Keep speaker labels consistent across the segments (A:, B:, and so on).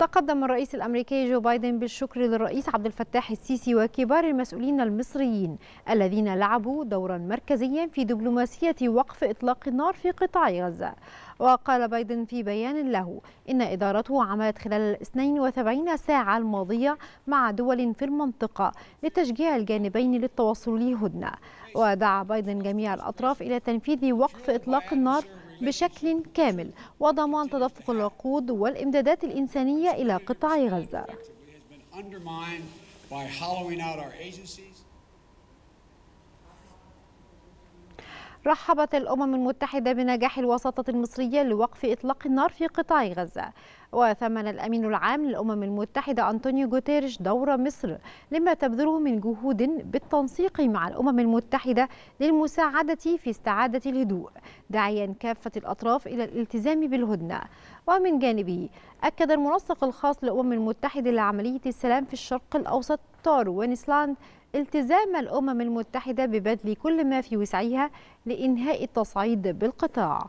A: تقدم الرئيس الامريكي جو بايدن بالشكر للرئيس عبد الفتاح السيسي وكبار المسؤولين المصريين الذين لعبوا دورا مركزيا في دبلوماسيه وقف اطلاق النار في قطاع غزه. وقال بايدن في بيان له ان ادارته عملت خلال ال 72 ساعه الماضيه مع دول في المنطقه لتشجيع الجانبين للتوصل لهدنه. ودعا بايدن جميع الاطراف الى تنفيذ وقف اطلاق النار بشكل كامل وضمان تدفق الوقود والإمدادات الإنسانية إلى قطاع غزة. رحبت الأمم المتحدة بنجاح الوساطة المصرية لوقف إطلاق النار في قطاع غزة وثمن الأمين العام للأمم المتحدة أنطونيو جوتيرش دور مصر لما تبذله من جهود بالتنسيق مع الأمم المتحدة للمساعدة في استعادة الهدوء داعيا كافة الأطراف إلى الالتزام بالهدنة ومن جانبه أكد المنسق الخاص للأمم المتحدة لعملية السلام في الشرق الأوسط تارو ونسلاند التزام الأمم المتحدة ببذل كل ما في وسعها لإنهاء التصعيد بالقطاع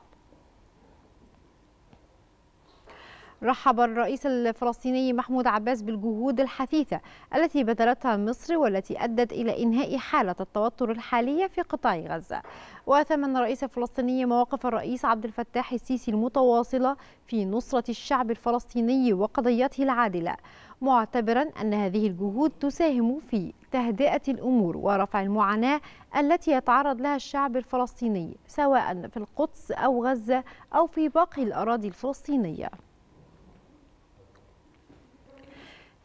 A: رحب الرئيس الفلسطيني محمود عباس بالجهود الحثيثة التي بذلتها مصر والتي أدت إلى إنهاء حالة التوتر الحالية في قطاع غزة وثمن الرئيس الفلسطيني مواقف الرئيس عبد الفتاح السيسي المتواصلة في نصرة الشعب الفلسطيني وقضيته العادلة معتبرا أن هذه الجهود تساهم في تهدئة الأمور ورفع المعاناة التي يتعرض لها الشعب الفلسطيني سواء في القدس أو غزة أو في باقي الأراضي الفلسطينية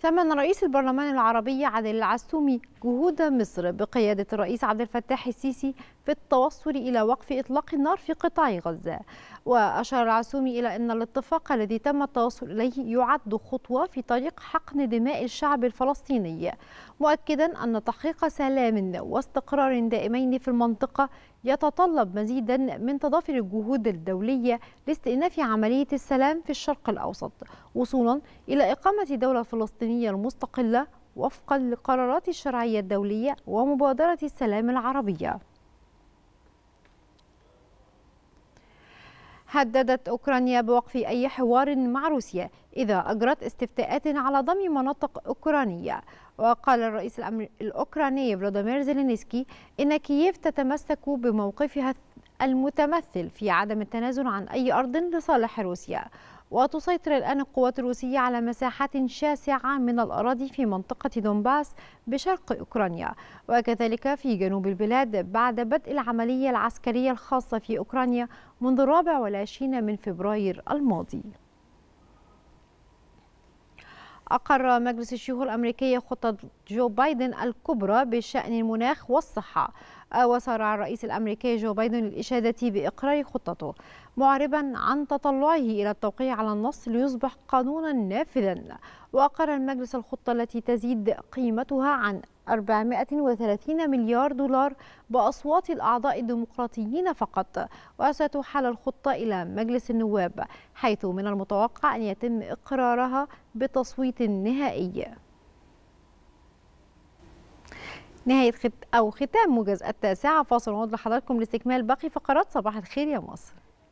A: ثمن رئيس البرلمان العربي عادل العسومي جهود مصر بقيادة الرئيس عبد الفتاح السيسي في التوصل إلى وقف إطلاق النار في قطاع غزة وأشار العسومي إلى أن الاتفاق الذي تم التوصل إليه يعد خطوة في طريق حقن دماء الشعب الفلسطيني مؤكدا أن تحقيق سلام واستقرار دائمين في المنطقة يتطلب مزيدا من تضافر الجهود الدولية لاستئناف عملية السلام في الشرق الأوسط وصولا إلى إقامة دولة فلسطينية الفلسطينية المستقلة وفقا لقرارات الشرعية الدولية ومبادرة السلام العربية هددت أوكرانيا بوقف أي حوار مع روسيا إذا أجرت استفتاءات على ضم مناطق أوكرانية وقال الرئيس الأوكراني فلاديمير زيلينسكي إن كييف تتمسك بموقفها المتمثل في عدم التنازل عن أي أرض لصالح روسيا وتسيطر الآن القوات الروسية على مساحات شاسعة من الأراضي في منطقة دونباس بشرق أوكرانيا وكذلك في جنوب البلاد بعد بدء العملية العسكرية الخاصة في أوكرانيا منذ الرابع والعشرين من فبراير الماضي أقر مجلس الشيوخ الأمريكي خطة جو بايدن الكبرى بشأن المناخ والصحة آه، وسارع الرئيس الأمريكي جو بايدن للإشادة بإقرار خطته معربا عن تطلعه إلى التوقيع على النص ليصبح قانونا نافذا وأقر المجلس الخطة التي تزيد قيمتها عن 430 مليار دولار بأصوات الأعضاء الديمقراطيين فقط وستحال الخطة إلى مجلس النواب حيث من المتوقع أن يتم إقرارها بتصويت نهائي نهاية خت... أو ختام موجز التاسعة فاصل ونعود لحضراتكم لاستكمال باقي فقرات صباح الخير يا مصر